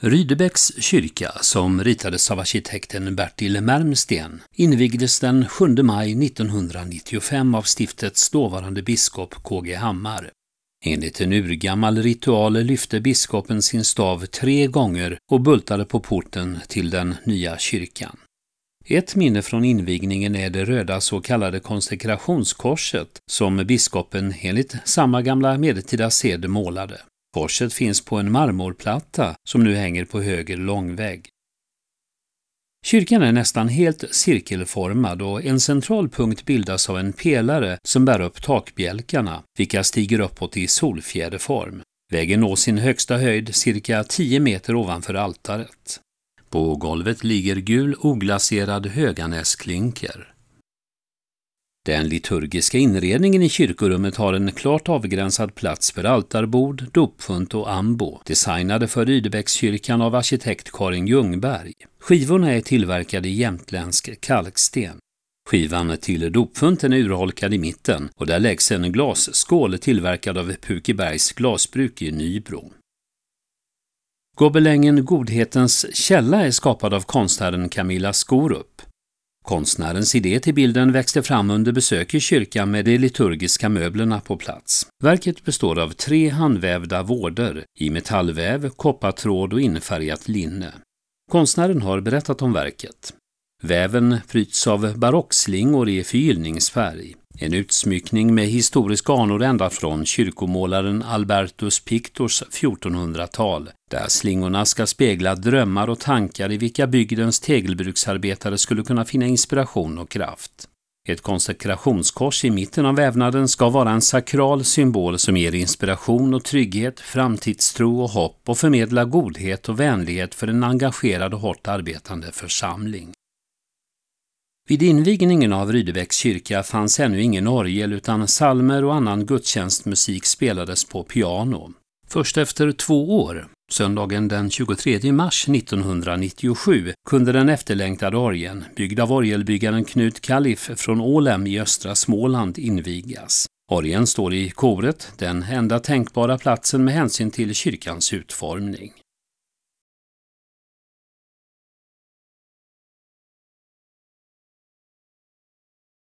Rydebäcks kyrka, som ritades av arkitekten Bertil Malmsten, invigdes den 7 maj 1995 av stiftets dåvarande biskop KG Hammar. Enligt en urgammal ritual lyfte biskopen sin stav tre gånger och bultade på porten till den nya kyrkan. Ett minne från invigningen är det röda så kallade konsekrationskorset som biskopen enligt samma gamla medeltida sed målade. Korset finns på en marmorplatta som nu hänger på höger långvägg. Kyrkan är nästan helt cirkelformad och en central punkt bildas av en pelare som bär upp takbjälkarna, vilka stiger uppåt i solfjäderform. Väggen når sin högsta höjd cirka 10 meter ovanför altaret. På golvet ligger gul oglaserad höganäsklinker. Den liturgiska inredningen i kyrkorummet har en klart avgränsad plats för altarbord, dopfunt och ambo, designade för Rydebäckskyrkan av arkitekt Karin Ljungberg. Skivorna är tillverkade i jämtländsk kalksten. Skivan till dopfunten är urholkad i mitten och där läggs en glasskål tillverkad av Pukebergs glasbruk i Nybro. Gobelängen Godhetens källa är skapad av konstnären Camilla Skorup. Konstnärens idé till bilden växte fram under besök i kyrkan med de liturgiska möblerna på plats. Verket består av tre handvävda vårder i metallväv, koppartråd och infärgat linne. Konstnären har berättat om verket. Väven pryds av barockslingor i förgyllningsfärg. En utsmyckning med historiska anor ända från kyrkomålaren Albertus Pictors 1400-tal, där slingorna ska spegla drömmar och tankar i vilka bygdens tegelbruksarbetare skulle kunna finna inspiration och kraft. Ett konsekrationskors i mitten av vävnaden ska vara en sakral symbol som ger inspiration och trygghet, framtidstro och hopp och förmedla godhet och vänlighet för en engagerad och hårt arbetande församling. Vid invigningen av Rydebäcks kyrka fanns ännu ingen orgel utan salmer och annan gudstjänstmusik spelades på piano. Först efter två år, söndagen den 23 mars 1997, kunde den efterlängtade orgeln, byggd av orgelbyggaren Knut Kallif från Ålem i östra Småland, invigas. Orgeln står i koret, den enda tänkbara platsen med hänsyn till kyrkans utformning.